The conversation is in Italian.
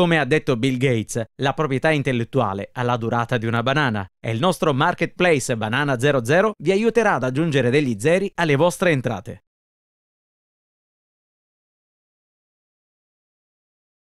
Come ha detto Bill Gates, la proprietà intellettuale ha la durata di una banana e il nostro marketplace Banana 00 vi aiuterà ad aggiungere degli zeri alle vostre entrate.